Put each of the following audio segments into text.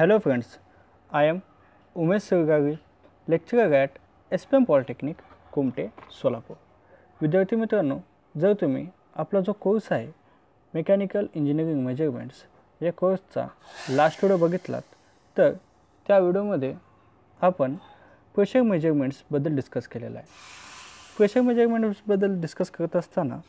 Hello friends I am Umesh Sirgari, lecturer at S P M polytechnic Kumathe Solapur विद्यार्थी मित्रांनो जर तुम्ही आपला जो कोर्स आहे मेकॅनिकल इंजिनिअरिंग मेजरमेंट्स या कोर्सचा लास्ट व्हिडिओ बघितलात तर त्या व्हिडिओमध्ये आपण प्रेशर मेजरमेंट्सबद्दल डिस्कस केलेला आहे प्रेशर मेजरमेंट्सबद्दल डिस्कस करत असताना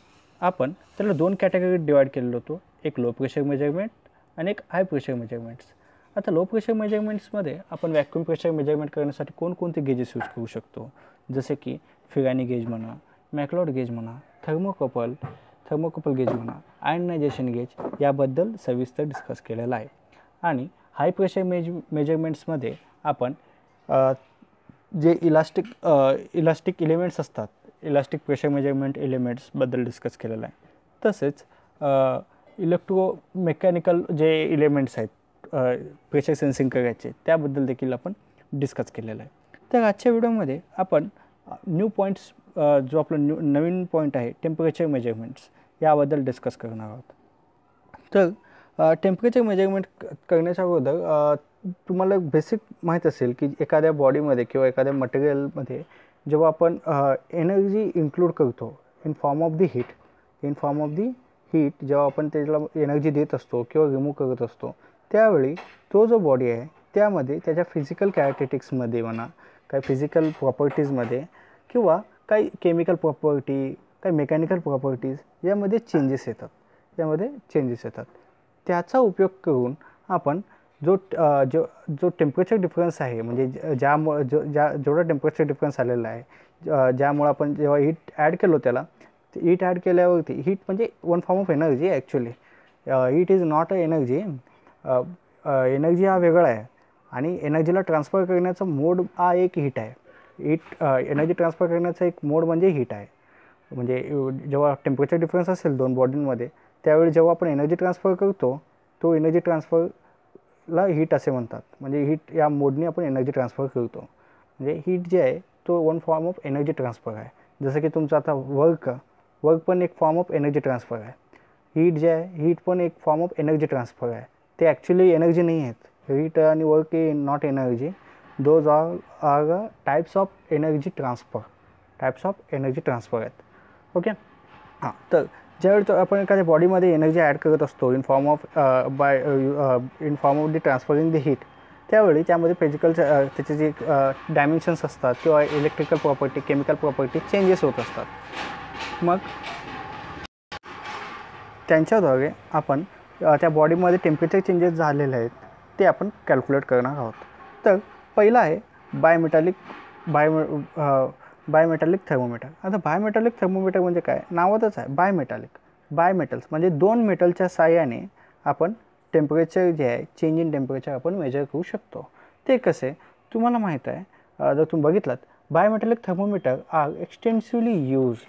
आपण त्याला दोन कॅटेगरीत डिवाईड केलेलो होतो एक लो प्रेशर मेजरमेंट आणि एक हाय प्रेशर मेजरमेंट्स आता लो प्रेशर मेजरमेंट्समध्ये आपण व्हॅक्युम प्रेशर मेजरमेंट करण्यासाठी कोणकोणते गेजेस यूज करू शकतो जसे की फिगानी गेज म्हणा मॅक्लॉड गेज म्हणा थर्मोकपल थर्मोकपल गेज म्हणा आयनायझेशन गेज याबद्दल सविस्तर डिस्कस केलेलं आहे आणि हाय प्रेशर मेज मेजरमेंट्समध्ये आपण जे इलास्टिक इलास्टिक इलिमेंट्स असतात इलास्टिक प्रेशर मेजरमेंट इलिमेंट्सबद्दल डिस्कस केलेलं आहे तसेच मेकॅनिकल जे इलिमेंट्स आहेत प्रेशर सेन्सिंग करायचे त्याबद्दल देखील आपण डिस्कस केलेलं आहे तर आजच्या व्हिडिओमध्ये आपण न्यू पॉईंट्स जो आपला न्यू नवीन पॉईंट आहे टेम्परेचर मेजरमेंट्स याबद्दल डिस्कस करणार आहोत तर टेम्परेचर मेजरमेंट करण्याच्या अगोदर तुम्हाला बेसिक माहीत असेल की एखाद्या बॉडीमध्ये किंवा एखाद्या मटेरियलमध्ये जेव्हा आपण एनर्जी इन्क्लूड करतो in form of the heat in form of the heat जेव्हा आपण त्याला एनर्जी देत असतो किंवा रिमूव्ह करत असतो त्यावेळी तो जो बॉडी आहे त्यामध्ये त्याच्या फिजिकल कॅरेटेटिक्समध्ये म्हणा काही फिजिकल प्रॉपर्टीजमध्ये किंवा काही केमिकल प्रॉपर्टी काही मेकॅनिकल प्रॉपर्टीज यामध्ये चेंजेस येतात यामध्ये चेंजेस येतात त्याचा उपयोग करून आपण जो जो जो टेम्परेचर डिफरन्स आहे म्हणजे ज्यामुळं जो ज्या जेवढा टेम्परेचर डिफरन्स आलेला आहे ज्यामुळं आपण जेव्हा हीट ॲड केलो त्याला हीट ॲड केल्यावरती हीट म्हणजे one form of energy actually heat is not a energy energy हा वेगळा आहे आणि एनर्जीला ट्रान्सफर करण्याचा मोड हा एक हीट आहे हीट एनर्जी ट्रान्सफर करण्याचा एक मोड म्हणजे हीट आहे म्हणजे जेव्हा टेम्परेचर डिफरन्स असेल दोन बॉडींमध्ये त्यावेळी जेव्हा आपण एनर्जी ट्रान्सफर करतो तो एनर्जी ट्रान्सफरला हीट असे म्हणतात म्हणजे हीट या मोडने आपण एनर्जी ट्रान्सफर करतो म्हणजे हीट जे आहे तो one form of energy transfer आहे जसं की तुमचं आता वर्क वर्क पण एक फॉर्म ऑफ एनर्जी ट्रान्सफर आहे हीट जे आहे हीट पण एक फॉर्म ऑफ एनर्जी ट्रान्सफर आहे ते ॲक्च्युली एनर्जी नाही आहेत हीट आणि work in not energy those are are types of energy transfer types of energy transfer आहेत ओके हां तर ज्यावेळी आपण एखाद्या बॉडीमध्ये एनर्जी ॲड करत असतो in form of by in form of the transferring the heat त्यावेळी त्यामध्ये फिजिकल uh, त्याचे जे डायमेन्शन्स uh, असतात किंवा electrical property chemical property changes होत असतात मग त्यांच्याद्वारे आपण त्या बॉडीमध्ये टेम्परेचर चेंजेस झालेले आहेत ते आपण कॅल्क्युलेट करणार आहोत तर पहिलं आहे बायोमेटॅलिक बायोमे बायोमेटॅलिक थर्मोमीटर आता बायोमेटॅलिक थर्मोमीटर म्हणजे काय नावातच आहे बायोमेटॅलिक बायोमेटल्स म्हणजे दोन मेटलच्या साह्याने आपण टेम्परेचर जे आहे चेंज इन टेम्परेचर आपण मेजर करू शकतो ते कसे तुम्हाला माहीत आहे जर तुम्ही बघितलात bimetallic thermometer are extensively use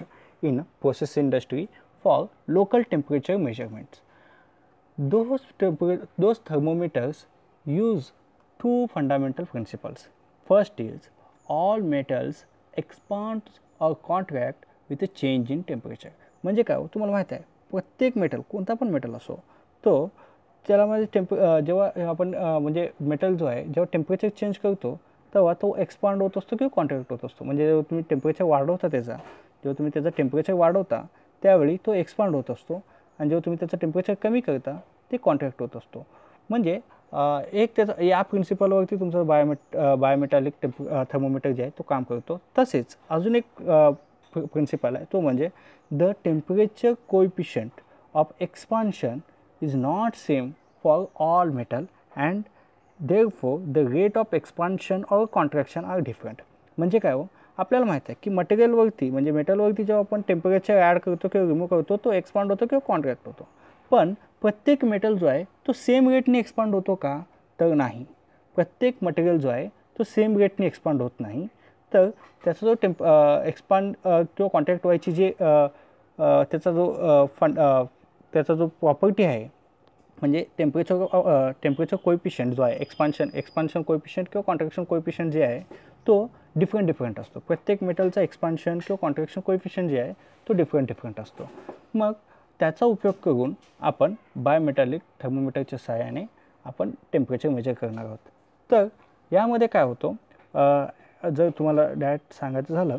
in process industry for local temperature measurements those, those thermometers use two fundamental principles. First is all metals expand or contract with a change in temperature. म्हणजे काय हो? तुम्हाला माहीत आहे प्रत्येक metal कोणता पण metal असो तो त्याला म्हणजे टेम्प जेव्हा आपण म्हणजे मेटल जो आहे जेव्हा टेम्परेचर चेंज करतो तेव्हा तो एक्सपांड होत असतो किंवा कॉन्ट्रॅक्ट होत असतो म्हणजे जेव्हा तुम्ही टेम्परेचर वाढवता त्याचा जेव्हा तुम्ही त्याचा टेम्परेचर वाढवता त्यावेळी तो एक्सपांड होत असतो आणि जेव्हा तुम्ही त्याचं टेम्परेचर कमी करता ते कॉन्ट्रॅक्ट होत असतो म्हणजे एक त्याचा या प्रिन्सिपलवरती तुमचं बायोमेट बायोमेटॅलिक टेम्प थर्मोमीटर जे आहे तो काम करतो तसेच अजून एक प्रिन्सिपल आहे तो म्हणजे the temperature coefficient of expansion is not same for all metal and therefore the rate of expansion or contraction are different म्हणजे काय हो आपल्याला माहीत आहे की मटेरियलवरती म्हणजे मेटलवरती जेव्हा आपण टेम्परेचर ॲड करतो किंवा रिमूव्ह करतो तो एक्सपांड होतो किंवा कॉन्ट्रॅक्ट होतो पण प्रत्येक मेटल जो आहे तो सेम रेटने एक्सपांड होतो का तर नाही प्रत्येक मटेरियल जो आहे तो सेम रेटने एक्सपांड होत नाही तर त्याचा जो टेम्प एक्सपांड किंवा कॉन्ट्रॅक्ट व्हायची जे त्याचा जो फंड त्याचा जो प्रॉपर्टी आहे म्हणजे टेम्परेचर टेम्परेचर कोइपिशंट जो आहे एक्सपान्शन एक्सपान्शन कोइपिशंट किंवा कॉन्ट्रॅक्शन कोइपिशंट जे आहे तो डिफरंट डिफरंट असतो प्रत्येक मेटलचा एक्सपान्शन किंवा कॉन्ट्रॅक्शन कोइफिशियंट जे आहे तो डिफरंट डिफरंट असतो मग त्याचा उपयोग करून आपण बायोमेटॅलिक थर्मोमीटरच्या सहाय्याने आपण टेम्परेचर मेजर करणार आहोत तर यामध्ये काय होतो जर तुम्हाला डायरेक्ट सांगायचं झालं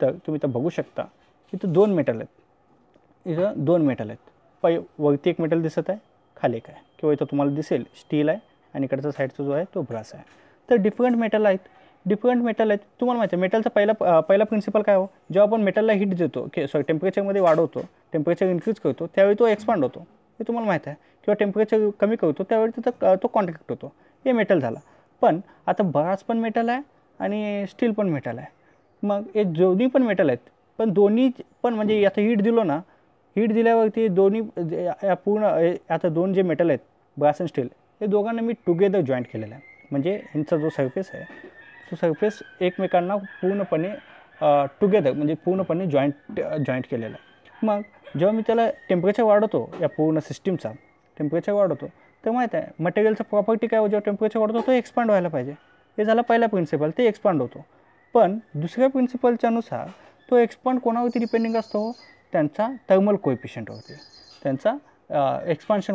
तर तुम्ही तर बघू शकता इथं दोन मेटल आहेत इथं दोन मेटल आहेत पै वरती एक मेटल दिसत आहे खाली काय किंवा इथं तुम्हाला दिसेल स्टील आहे आणि इकडचा साईडचा जो आहे तो ब्रास आहे तर डिफरंट मेटल आहेत डिफरंट मेटल आहेत तुम्हाला माहिती आहे मेटलचा पहिला पहिला प्रिन्सिपल काय हो जेव्हा आपण मेटलला हीट देतो की सॉरी टेम्परेचरमध्ये वाढवतो टेम्परेचर इन्क्रीज करतो त्यावेळी तो एक्सपांड होतो हे तुम्हाला माहीत आहे किंवा टेम्परेचर कमी करतो त्यावेळी तिथं तो कॉन्ट्रॅक्ट होतो हे मेटल झाला पण आता बराच पण मेटल आहे आणि स्टील पण मेटल आहे मग हे दोन्ही पण मेटल आहेत पण दोन्ही पण म्हणजे आता हीट दिलो ना हीट दिल्यावरती दोन्ही या पूर्ण आता दोन जे मेटल आहेत ब्रास अँड स्टील हे दोघांना मी टुगेदर जॉईंट केलेलं आहे म्हणजे यांचा जो सर्फेस आहे सो सरफेस एकमेकांना पूर्णपणे टुगेदर म्हणजे पूर्णपणे जॉईंट जॉईंट केलेला आहे मग जेव्हा मी त्याला टेम्परेचर वाढवतो या पूर्ण सिस्टीमचा टेम्परेचर वाढवतो तर माहीत आहे मटेरियलचं प्रॉपर्टी काय जेव्हा टेम्परेचर वाढतो तो एक्सपांड व्हायला पाहिजे हे झाला पहिला प्रिन्सिपल ते एक्सपांड होतो पण दुसऱ्या प्रिन्सिपलच्यानुसार तो एक्सपांड कोणावरती डिपेंडिंग असतो त्यांचा थर्मल होते त्यांचा एक्सपान्शन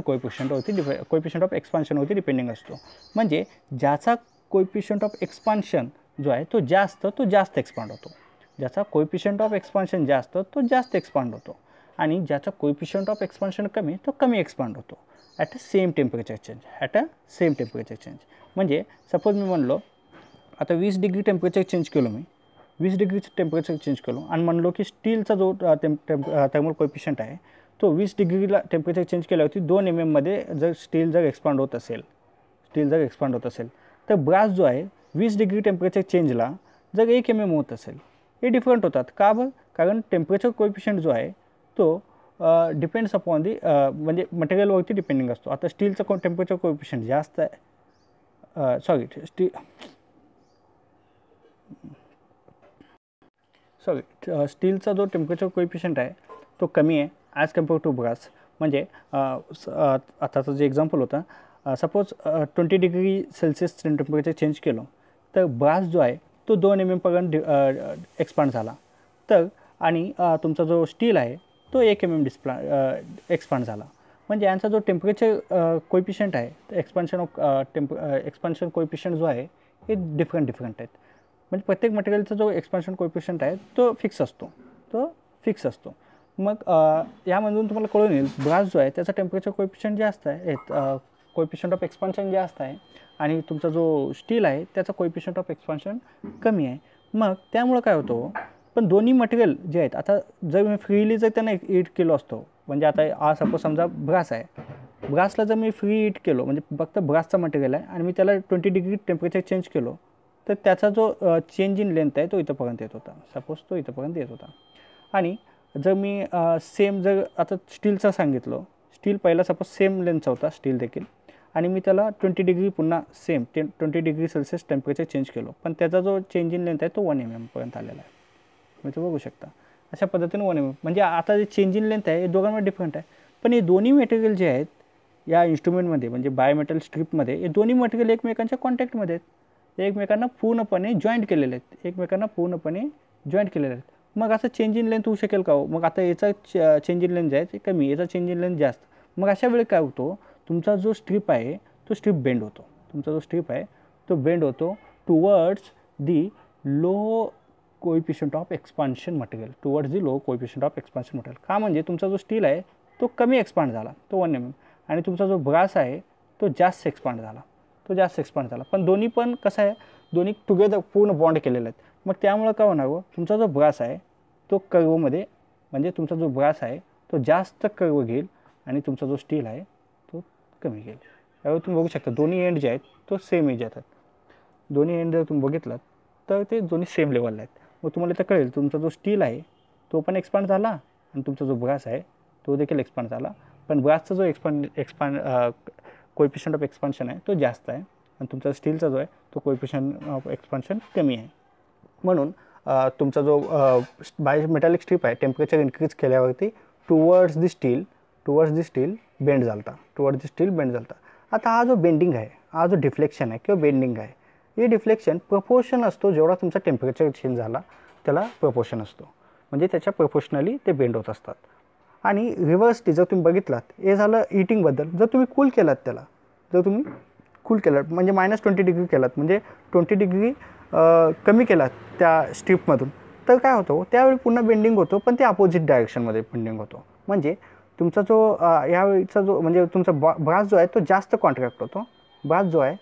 होती डिपे कोएफिशियंट ऑफ होती डिपेंडिंग असतो म्हणजे ज्याचा पेशंट ऑफ एक्सपान्शन जो आहे तो जास्त तो जास्त एक्सपांड होतो ज्याचा पेशंट ऑफ एक्सपान्शन जास्त तो जास्त एक्सपांड होतो आणि ज्याचा पेशंट ऑफ एक्सपान्शन कमी तो कमी एक्सपांड होतो at a same temperature change at a same temperature change म्हणजे सपोज मी म्हणलो आता वीस डिग्री टेम्परेचर चेंज केलो मी वीस डिग्रीचं टेम्परेचर चेंज केलो आणि म्हणलो की स्टीलचा जो टेम थर्मल पेशंट आहे तो वीस डिग्रीला टेम्परेचर चेंज केल्यावरती दोन एम एममध्ये जर स्टील जर एक्सपांड होत असेल स्टील जर एक्सपांड होत असेल तर ब्रास जो आहे वीस डिग्री टेम्परेचर चेंजला जर एक एम एम होत असेल हे डिफरंट होतात का बरं कारण टेम्परेचर कोएफिशियंट जो आहे तो डिपेंड्स अपॉन दी म्हणजे मटेरियलवरती डिपेंडिंग असतो आता स्टीलचा को टेम्परेचर कोएफिशियंट जास्त आहे सॉरी स्टील सॉरी स्टीलचा जो टेम्परेचर कोएफिशियंट आहे तो कमी आहे ॲज कम्पेअर टू ब्रास म्हणजे आताचं जे एक्झाम्पल होतं suppose twenty degree Celsius temperature change केलं तर ब्रास जो आहे तो दोन एम एम डि एक्सपांड झाला तर आणि तुमचा जो स्टील आहे तो एक एम एम डिस्प्ला एक्सपांड झाला म्हणजे यांचा जो टेम्परेचर कोइपिशंट आहे तर expansion of temp expansion coefficient जो आहे हे डिफरंट डिफरंट आहेत म्हणजे प्रत्येक मटेरियलचा जो एक्सपान्शन कोइपिशंट आहे तो फिक्स असतो तो फिक्स असतो मग यामधून तुम्हाला कळून येईल ब्रास जो आहे त्याचा टेम्परेचर कोइपिशंट जास्त आहे कोएपिशंट ऑफ एक्सपान्शन जास्त आहे आणि तुमचा जो स्टील आहे त्याचा कोएपिशंट ऑफ एक्सपान्शन कमी आहे मग त्यामुळं काय होतो हो? पण दोन्ही मटेरियल जे आहेत आता जर मी फ्रीली जर त्यांना ईट केलो असतो म्हणजे आता हा सपोज समजा ब्रास आहे ब्रासला जर मी फ्री ईट केलो म्हणजे फक्त ब्रासचा मटेरियल आहे आणि मी त्याला ट्वेंटी डिग्री टेम्परेचर चेंज केलो तर त्याचा जो चेंज इन लेंथ आहे तो इथंपर्यंत येत होता सपोज तो इथंपर्यंत येत होता आणि जर मी सेम जर आता स्टीलचा सांगितलं स्टील पहिला सपोज सेम लेंथचा होता स्टील देखील आणि मी त्याला ट्वेंटी डिग्री पुन्हा same ten twenty degree Celsius temperature change केलो पण त्याचा जो चेंज इन लेंथ आहे तो वन एम mm एमपर्यंत आलेला आहे तुम्ही तो बघू शकता अशा पद्धतीने वन एम एम म्हणजे आता जे चेंज इन लेंथ आहे हे दोघांमध्ये डिफरंट आहे पण हे दोन्ही मटेरियल जे आहेत या इन्स्ट्रुमेंटमध्ये म्हणजे बायोमेटल स्ट्रीपमध्ये हे दोन्ही मटेरियल एकमेकांच्या कॉन्टॅक्टमध्ये आहेत एकमेकांना पूर्णपणे जॉईंट केलेले आहेत एकमेकांना पूर्णपणे जॉईंट केलेले आहेत मग असं चेंज इन लेंथ होऊ शकेल का हो मग आता याचा चेंज इन लेंथ जे आहे ते कमी याचा चेंज इन लेंथ जास्त मग अशा वेळी काय होतो तुमचा जो स्ट्रीप आहे तो स्ट्रीप बेंड होतो तुमचा जो स्ट्रीप आहे तो बेंड होतो towards the low coefficient of expansion material towards the low coefficient of expansion material का म्हणजे तुमचा जो स्टील आहे तो कमी एक्सपांड झाला तो वन एम एम आणि तुमचा जो ब्रास आहे तो जास्त एक्सपांड झाला तो जास्त एक्सपांड झाला पण दोन्ही पण कसं आहे दोन्ही टुगेदर पूर्ण बॉन्ड केलेले आहेत मग त्यामुळं काय होणार हो तुमचा जो ब्रास आहे तो कर्वमध्ये म्हणजे तुमचा जो ब्रास आहे तो जास्त कर्व घेईल आणि तुमचा जो स्टील आहे कमी घेईल यावेळी तुम्ही बघू शकता दोन्ही एंड जे आहेत तो सेम एज येतात दोन्ही एंड जर तुम्ही बघितलात तर ते दोन्ही सेम लेवलला आहेत मग तुम्हाला तर कळेल तुमचा जो स्टील आहे तो पण एक्सपांड झाला आणि तुमचा जो ब्रास आहे तो देखील एक्सपांड झाला पण ब्रासचा जो एक्सपांड एक्सपांड ऑफ एक्सपान्शन आहे तो जास्त आहे आणि तुमचा स्टीलचा जो आहे तो कोएफिशंट ऑफ एक्सपान्शन कमी आहे म्हणून तुमचा जो बाय मेटॅलिक स्ट्रीप आहे टेम्परेचर इन्क्रीज केल्यावरती towards the steel towards the steel bend झाला टुवर्ड स्टील बेंड झालता आता हा जो बेंडिंग आहे हा जो डिफ्लेक्शन आहे किंवा बेंडिंग आहे हे डिफ्लेक्शन प्रपोर्शन असतो जेवढा तुमचा टेम्परेचर चेंज झाला त्याला प्रपोर्शन असतो म्हणजे त्याच्या प्रपोर्शनली ते बेंड होत असतात आणि टी जर तुम्ही बघितलात हे झालं इटिंगबद्दल जर तुम्ही कूल केलात त्याला जर तुम्ही कूल केलात म्हणजे मायनस ट्वेंटी डिग्री केलात म्हणजे ट्वेंटी डिग्री कमी केलात त्या स्ट्रीपमधून तर काय होतो त्यावेळी पुन्हा बेंडिंग होतो पण ते अपोजिट डायरेक्शनमध्ये बेंडिंग होतो म्हणजे तुमचा जो यावेळीचा जो म्हणजे तुमचा बा ब्रास जो आहे तो जास्त कॉन्ट्रॅक्ट होतो ब्रास जो आहे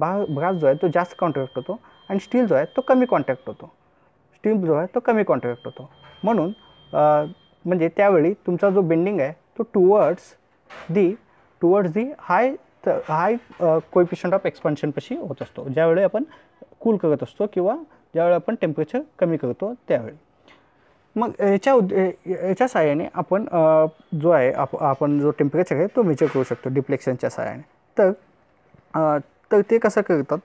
बा ब्रास जो आहे तो जास्त कॉन्ट्रॅक्ट होतो आणि स्टील जो आहे तो कमी कॉन्ट्रॅक्ट होतो स्टील जो आहे तो कमी कॉन्ट्रॅक्ट होतो म्हणून म्हणजे त्यावेळी तुमचा जो बेंडिंग आहे तो towards the towards the high high coefficient of एक्सपान्शनपाशी होत असतो ज्यावेळी आपण कूल करत असतो किंवा ज्यावेळी आपण टेम्परेचर कमी करतो त्यावेळी मग याच्या उद याच्या सहाय्याने आपण जो आहे आप आपण जो टेम्परेचर आहे तो मेजर करू शकतो डिफ्लेक्शनच्या सहाय्याने तर तर ते कसं करतात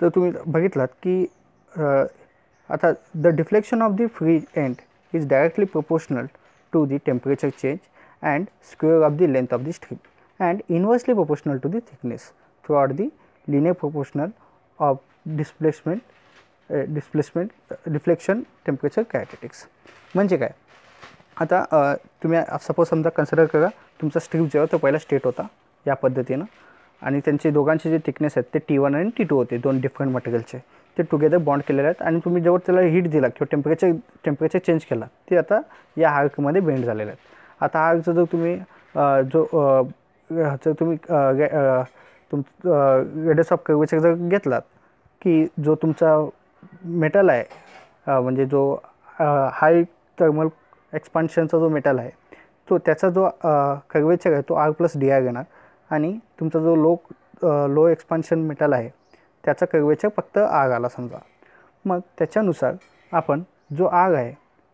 तर तुम्ही बघितलात की आता the deflection of the free end is directly proportional to the temperature change and square of the length of the strip and inversely proportional to the thickness throughout the linear proportional of displacement displacement reflection temperature characteristics म्हणजे काय आता तुम्ही suppose समजा consider करा तुमचा strip जेव्हा तो पहिला स्टेट होता या पद्धतीनं आणि त्यांचे दोघांचे जे थिकनेस आहेत ते टी वन आणि टी टू होते दोन डिफरंट मटेरियलचे ते टुगेदर बॉन्ड केलेले आहेत आणि तुम्ही जेव्हा त्याला हीट दिला किंवा टेम्परेचर टेम्परेचर चेंज केला ते आता या हार्कमध्ये बेंड झालेले आहेत आता हार्कचा जर तुम्ही जो जर तुम्ही तुम रेडस ऑफ कर्वेचर जर घेतलात की जो तुमचा मेटल आहे म्हणजे जो हाय थर्मल एक्सपान्शनचा जो मेटल आहे तो त्याचा जो कर्वेचर आहे तो आर प्लस डी आर घेणार आणि तुमचा जो लो लो एक्सपान्शन मेटल आहे त्याचा कर्वेचर फक्त आग आला समजा मग त्याच्यानुसार आपण जो आग आहे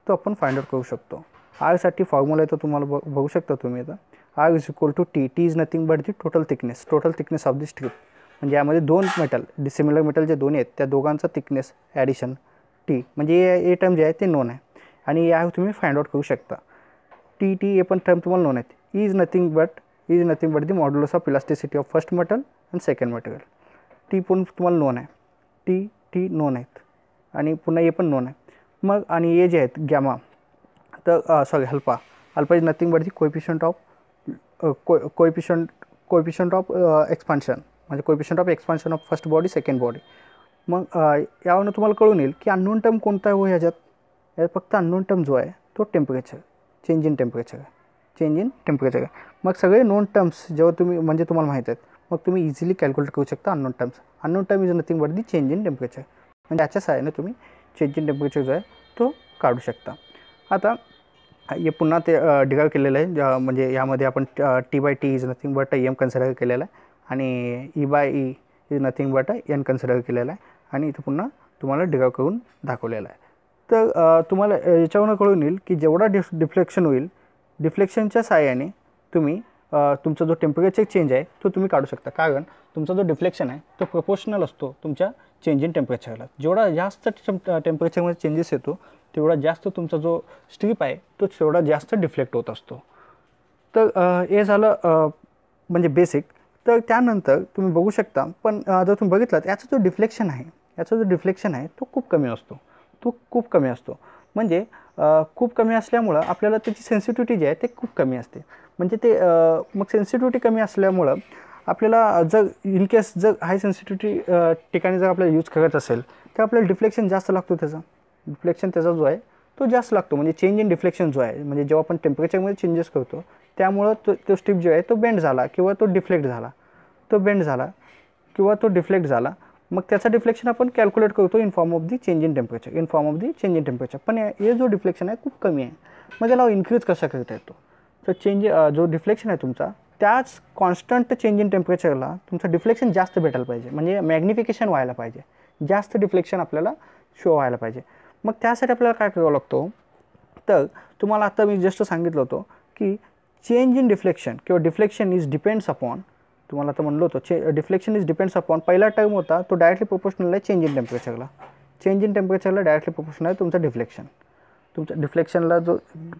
तो आपण फाइंड आउट करू शकतो आगसाठी फॉर्म्युला येतो तुम्हाला बघू शकता तुम्ही आता आग is equal to T T is nothing but the total thickness total thickness of the strip म्हणजे यामध्ये दोन मेटल डिसिमिलर मेटल जे दोन्ही आहेत त्या दोघांचं थिकनेस ॲडिशन टी म्हणजे ए टर्म जे आहे ते नोन आहे आणि या तुम्ही फाइंड आउट करू शकता टी टी ए पण टर्म तुम्हाला नोन आहेत is nothing but is nothing but the modulus of elasticity of first metal and second material T पण तुम्हाला नोन आहे टी टी नोन आहेत आणि पुन्हा हे पण नोन आहे मग आणि ए जे आहेत गॅमा तर sorry alpha alpha is nothing but the coefficient of coefficient coefficient of expansion म्हणजे coefficient of expansion of first body second body मग यावरनं तुम्हाला कळून येईल की अननोन टर्म कोणता आहे हो ह्याच्यात यात फक्त अननोन टर्म जो आहे तो टेम्परेचर चेंज इन टेम्परेचर आहे चेंज इन टेम्परेचर मग सगळे नॉन टर्म्स जेव्हा तुम्ही म्हणजे तुम्हाला माहीत आहेत मग तुम्ही इझिली कॅल्क्युलेट करू शकता unknown terms unknown term is nothing but the change in temperature म्हणजे याच्या सहाय्याने तुम्ही चेंज इन टेम्परेचर जो आहे तो काढू शकता आता हे पुन्हा ते डिराईव्ह केलेलं आहे म्हणजे यामध्ये आपण T by T is nothing but M consider केलेलं आहे आणि E by E is nothing but N consider केलेला आहे आणि इथं पुन्हा तुम्हाला डिगाव करून दाखवलेला आहे तर तुम्हाला याच्यावरून कळून येईल की जेवढा डिफ डिफ्लेक्शन होईल डिफ्लेक्शनच्या साहाय्याने तुम्ही तुमचा जो टेम्परेचर चेंज आहे तो तुम्ही काढू शकता कारण तुमचा जो डिफ्लेक्शन आहे तो प्रपोशनल असतो तुमच्या चेंज इन टेम्परेचरला जेवढा जास्त टेम्परेचरमध्ये चेंजेस येतो तेवढा जास्त तुमचा जो स्ट्रीप आहे तो तेवढा जास्त डिफ्लेक्ट होत असतो तर हे झालं म्हणजे बेसिक तर त्यानंतर तुम्ही बघू शकता पण जर तुम्ही बघितलं याचा जो डिफ्लेक्शन आहे याचा जो डिफ्लेक्शन आहे तो खूप कमी असतो तो खूप कमी असतो म्हणजे खूप कमी असल्यामुळं आपल्याला त्याची सेन्सिटिव्हिटी जी आहे ते खूप कमी असते म्हणजे ते मग सेन्सिटिव्हिटी कमी असल्यामुळं आपल्याला जर इन केस जर हाय सेन्सिटिव्हिटी ठिकाणी जर आपल्याला यूज करत असेल तर आपल्याला डिफ्लेक्शन जास्त लागतो त्याचा डिफ्लेक्शन त्याचा जो आहे तो जास्त लागतो म्हणजे चेंज इन डिफ्लेक्शन जो आहे म्हणजे जेव्हा आपण टेम्परेचरमध्ये चेंजेस करतो त्यामुळं तो तो स्टिप जो आहे तो बेंड झाला किंवा तो डिफ्लेक्ट झाला तो बेंड झाला किंवा तो डिफ्लेक्ट झाला मग त्याचा डिफ्लेक्शन आपण कॅल्क्युलेट करतो in form of the change in temperature in form of the change in temperature पण हे जो डिफ्लेक्शन आहे खूप कमी आहे मग त्याला इन्क्रीज कसा करता येतो तर चेंज जो डिफ्लेक्शन आहे तुमचा त्याच कॉन्स्टंट चेंज इन टेम्परेचरला तुमचं डिफ्लेक्शन जास्त भेटायला पाहिजे म्हणजे मॅग्निफिकेशन व्हायला पाहिजे जास्त डिफ्लेक्शन आपल्याला शो व्हायला पाहिजे मग त्यासाठी आपल्याला काय करावं लागतो तर तुम्हाला आता मी जस्ट सांगितलं होतं की चेंज इन डिफ्लेक्शन किंवा डिफ्लेक्शन इज डिपेंड्स अपॉन तुम्हाला तर म्हणलो होतो चे डिफ्लेक्शन इज डिपेंड्स अपॉन पहिला टर्म होता तो डायरेक्टली प्रोपोर्शनल आहे चेंज इन टेम्परेचरला चेंज इन टेम्परेचरला डायरेक्टली प्रोपोर्शनल आहे तुमचं डिफ्लेक्शन तुमचं डिफ्लेक्शनला जो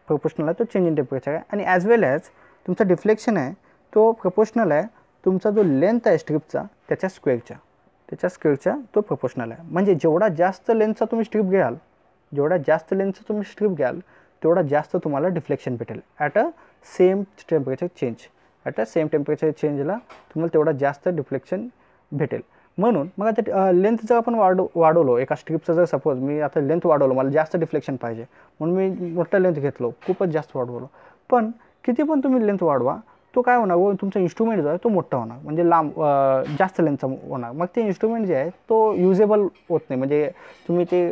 प्रोपोर्शनल आहे तो चेंज इन टेम्परेचर आहे आणि ॲज वेल ॲज तुमचा डिफ्लेक्शन आहे तो प्रोपोर्शनल आहे तुमचा जो लेंथ आहे स्ट्रिपचा त्याच्या स्क्वेअरच्या त्याच्या स्क्वेअरच्या तो प्रोपोर्शनल आहे म्हणजे जेवढा जास्त लेंथचा तुम्ही स्ट्रिप घ्याल जेवढा जास्त लेंथचा तुम्ही स्ट्रिप घ्याल तेवढा जास्त तुम्हाला डिफ्लेक्शन भेटेल at a same temperature change at same temperature चेंजला तुम्हाला तेवढा जास्त डिफ्लेक्शन भेटेल म्हणून मग आता लेंथ जर आपण वाढ वाढवलो एका स्ट्रीपचं जर सपोज मी आता लेंथ वाढवलो मला जास्त डिफ्लेक्शन पाहिजे म्हणून मी मोठा लेंथ घेतलो खूपच जास्त वाढवलो पण किती पण तुम्ही लेंथ वाढवा तो काय होणार व तुमचा इन्स्ट्रुमेंट जो आहे तो मोठा होणार म्हणजे लांब जास्त लेंथचा होणार मग ते इन्स्ट्रुमेंट जे आहे तो युजेबल होत नाही म्हणजे तुम्ही ते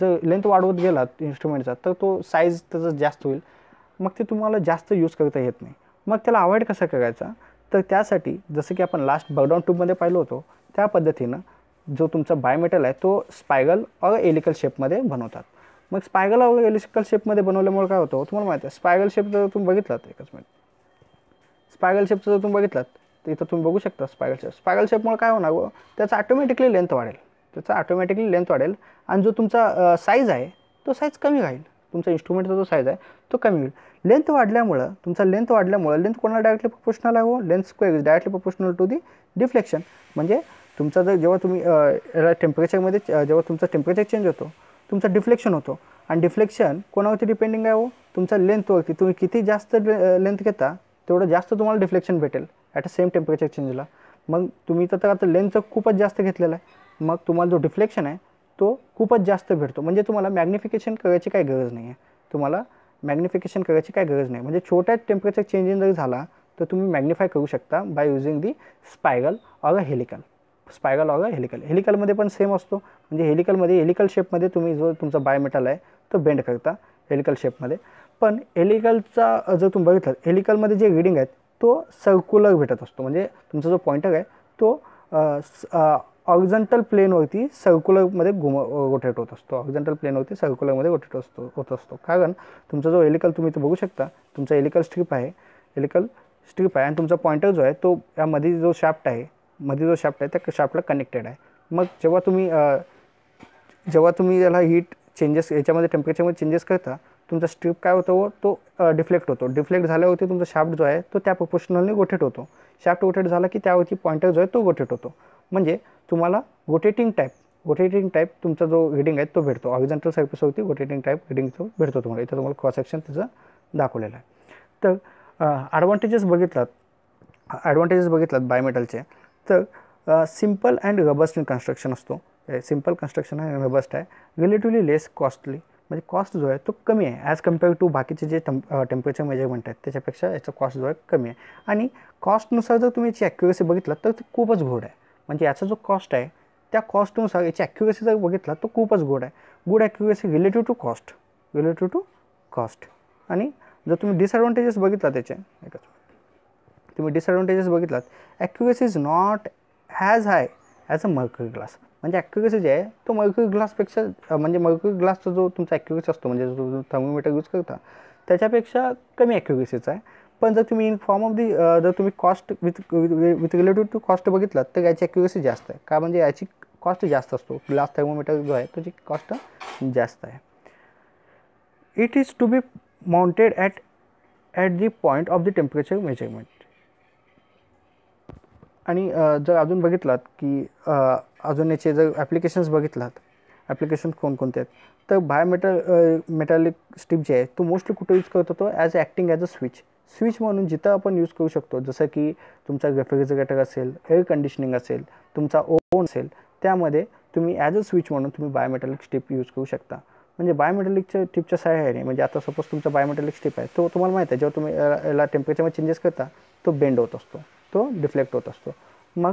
जर लेंथ वाढवत गेलात इन्स्ट्रुमेंटचा तर तो साईज त्याचा जास्त होईल मग ते तुम्हाला जास्त यूज करता येत नाही मग त्याला अवॉइड कसा करायचा तर त्यासाठी जसं की आपण लास्ट बर्डाऊन ट्यूबमध्ये पाहिलो होतो त्या पद्धतीनं जो तुमचा बायोमेटल आहे तो स्पायगल और एलिकल शेपमध्ये बनवतात मग स्पायगल और एलिकल शेपमध्ये बनवल्यामुळे काय होतं तुम्हाला माहिती आहे स्पायगल शेप जर तुम्ही बघितलात एकच मिनिट स्पायगल शेपचं जर तुम्ही बघितलात तर इथं तुम्ही बघू शकता स्पायगल शेप स्पायगल शेपमुळे काय होणार त्याचा ऑटोमॅटिकली लेंथ वाढेल त्याचा ऑटोमॅटिकली लेंथ वाढेल आणि जो तुमचा साईज आहे तो साईज कमी राहील तुमचा इन्स्ट्रुमेंटचा जो साईज आहे तो कमी होईल लेंथ वाढल्यामुळं तुमचा लेंथ वाढल्यामुळं लेंथ कोणाला डायरेक्टली प्रपोशनल आहे हो length square is directly proportional to the deflection म्हणजे तुमचा जर जेव्हा तुम्ही टेम्परेचरमध्ये जेव्हा तुमचा टेम्परेचर चेंज होतो तुमचं डिफ्लेक्शन होतो आणि डिफ्लेक्शन कोणावरती डिपेंडिंग आहे हो तुमचा लेंथवरती तुम्ही किती जास्त लेंथ घेता तेवढं जास्त तुम्हाला डिफ्लेक्शन भेटेल ॲट अ सेम टेम्परेचर चेंजला मग तुम्ही तर आता लेंथचं खूपच जास्त घेतलेलं आहे मग तुम्हाला जो डिफ्लेक्शन आहे तो खूपच जास्त भेटतो म्हणजे तुम्हाला मॅग्निफिकेशन करायची काही गरज नाही आहे तुम्हाला मॅग्निफिकेशन करायची काय गरज नाही म्हणजे छोट्या टेम्परेचर चेंजिंग जर झाला तर तुम्ही मॅग्निफाय करू शकता by using the spiral or a helical spiral or a helical हेलिकलमध्ये पण सेम असतो म्हणजे हेलिकलमध्ये हेलिकल शेपमध्ये तुम्ही जो तुमचा बायोमेटल आहे तो बेंड करता हेलिकल शेपमध्ये पण हेलिकलचा जर तुम्ही बघितलं हेलिकलमध्ये जे रिडिंग आहेत तो सर्क्युलर भेटत असतो म्हणजे तुमचा जो पॉइंटर आहे तो ऑक्झेंटल प्लेनवरती सर्क्युलरमध्ये घुम रोटेट होत असतो ऑक्झेंटल प्लेनवरती सर्क्युलरमध्ये रोटेट असतो होत असतो कारण तुमचा जो एलिकल तुम्ही इथे बघू शकता तुमचा एलिकल स्ट्रीप आहे एलिकल स्ट्रीप आहे आणि तुमचा पॉइंटर जो आहे तो यामध्ये जो शाफ्ट आहे मध्ये जो शाफ्ट आहे त्या शाफ्टला कनेक्टेड आहे मग जेव्हा तुम्ही जेव्हा तुम्ही याला हीट चेंजेस याच्यामध्ये टेम्परेचरमध्ये चेंजेस करता तुमचा स्ट्रीप काय होतो तो डिफ्लेक्ट होतो डिफ्लेक्ट झाल्यावरती तुमचा शाफ्ट जो आहे तो त्या प्रोपोर्शनलने रोटेट होतो शाफ्ट रोटेट झाला की त्यावरती पॉइंटर जो आहे तो रोटेट होतो म्हणजे तुम्हाला रोटेटिंग टाईप रोटेटिंग टाईप तुमचा जो हेडिंग आहे तो भेटतो ऑरिजेंटल होती रोटेटिंग टाईप हेडिंग तो भेटतो तुम्हाला इथं तुम्हाला क्रॉस सेक्शन त्याचं दाखवलेलं आहे तर ॲडव्हान्टेजेस बघितलात ॲडव्हान्टेजेस बघितलात बायोमेटलचे तर simple and robust in construction असतो सिम्पल कन्स्ट्रक्शन आहे रबस्ट आहे रिलेटिवली लेस कॉस्टली म्हणजे कॉस्ट जो आहे तो कमी आहे ॲज कम्पेअर टू बाकीचे जे टम टेम्परेचर मेजरमेंट आहेत त्याच्यापेक्षा याचा कॉस्ट जो आहे कमी आहे आणि कॉस्टनुसार जर तुम्ही याची ॲक्युरेसी बघितलात तर ते खूपच घोड आहे म्हणजे याचा जो कॉस्ट आहे त्या कॉस्टनुसार याची ॲक्युरेसी जर बघितला तो खूपच गुड आहे good accuracy relative to cost relative to cost आणि जर तुम्ही डिसॲडव्हान्टेजेस बघितला त्याचे एकच तुम्ही डिसॲडव्हान्टेजेस बघितलात accuracy is not has high as a mercury glass म्हणजे ॲक्युरेसी जे आहे तो मर्करी ग्लासपेक्षा म्हणजे मर्करी ग्लासचा जो तुमचा ॲक्युरेसी असतो म्हणजे जो थर्मोमीटर यूज करता त्याच्यापेक्षा कमी ॲक्युरेसीचा आहे पण जर तुम्ही इन फॉर्म ऑफ दी जर तुम्ही cost with with related to cost बघितलं तर याची ॲक्युरेसी जास्त आहे का म्हणजे याची कॉस्ट जास्त असतो ग्लास थर्मोमीटर जो आहे त्याची कॉस्ट जास्त आहे it is to be mounted at at the point of the temperature measurement आणि जर अजून बघितलात की अजून याचे जर ॲप्लिकेशन्स बघितलात ॲप्लिकेशन कोणकोणते आहेत तर बायोमेटल मेटॅलिक स्टिप जे आहे तो मोस्टली कुठे यूज करत होतो as acting as a switch switch म्हणून जिथं आपण यूज करू शकतो जसं की तुमचा रेफ्रिजरेटर असेल एअर कंडिशनिंग असेल तुमचा ओन असेल त्यामध्ये तुम्ही ॲज अ स्विच म्हणून तुम्ही बायोमेटॅलिक स्टिप यूज करू शकता म्हणजे बायोमेटॅलिकच्या टिपच्या सहाय्याने म्हणजे आता सपोज तुमचा बायोमेटॅलिक स्टिप आहे तो तुम्हाला माहीत आहे जेव्हा तुम्ही याला टेम्परेचरमध्ये चेंजेस करता तो बेंड होत असतो तो डिफ्लेक्ट होत असतो मग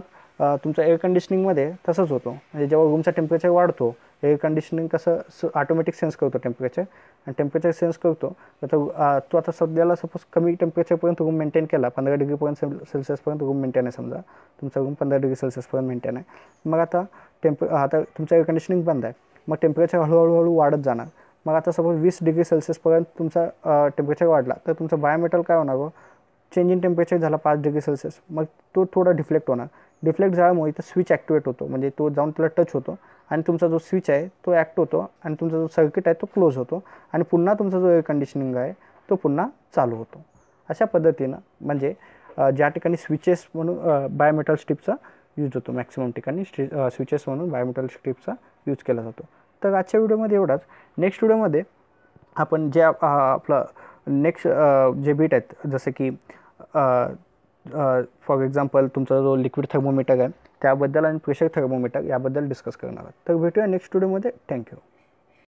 तुमचा एअर कंडिशनिंगमध्ये तसंच होतो म्हणजे जेव्हा रूमचा टेम्परेचर वाढतो एअर कंडिशनिंग कसं ऑटोमॅटिक सेन्स करतो टेम्परेचर आणि टेम्परेचर सेन्स करतो तर तो आता सध्याला सपोज कमी टेम्परेचरपर्यंत रूम मेंटेन केला पंधरा डिग्रीपर्यंत सेल्सिअसपर्यंत रूम मेंटेन आहे समजा तुमचा रूम पंधरा डिग्री सेल्सिअसपर्यंत मेंटेन आहे मग आता टेम्प आता तुमचं एअर कंडिशनिंग बंद आहे मग टेम्परेचर हळूहळूहळू वाढत जाणार मग आता सपोज वीस डिग्री सेल्सिअसपर्यंत तुमचा टेम्परेचर वाढला तर तुमचं बायोमेटल काय होणार चेंज इन टेम्परेचर झाला पाच डिग्री सेल्सिअस मग तो थोडा डिफ्लेक्ट होणार डिफ्लेक्ट झाल्यामुळे इथं स्विच ॲक्टिवेट होतो म्हणजे तो जाऊन त्याला टच होतो आणि तुमचा जो स्विच आहे तो ॲक्ट होतो आणि तुमचा जो सर्किट आहे तो क्लोज होतो आणि पुन्हा तुमचा जो एअर कंडिशनिंग आहे तो पुन्हा चालू होतो अशा पद्धतीनं म्हणजे ज्या ठिकाणी स्विचेस म्हणून बायोमेटल स्ट्रिपचा यूज होतो मॅक्सिमम ठिकाणी स्विचेस म्हणून बायोमेटल स्ट्रिपचा यूज केला जातो तर आजच्या व्हिडिओमध्ये एवढाच नेक्स्ट व्हिडिओमध्ये आपण जे आपलं नेक्स्ट जे बीट आहेत जसं की फॉर एक्झाम्पल तुमचा जो लिक्विड थर्मोमीटर आहे त्याबद्दल आणि प्रेशर थर्मोमीटर याबद्दल डिस्कस करणार आहोत तर भेटूया नेक्स्ट स्टुडिओमध्ये थँक्यू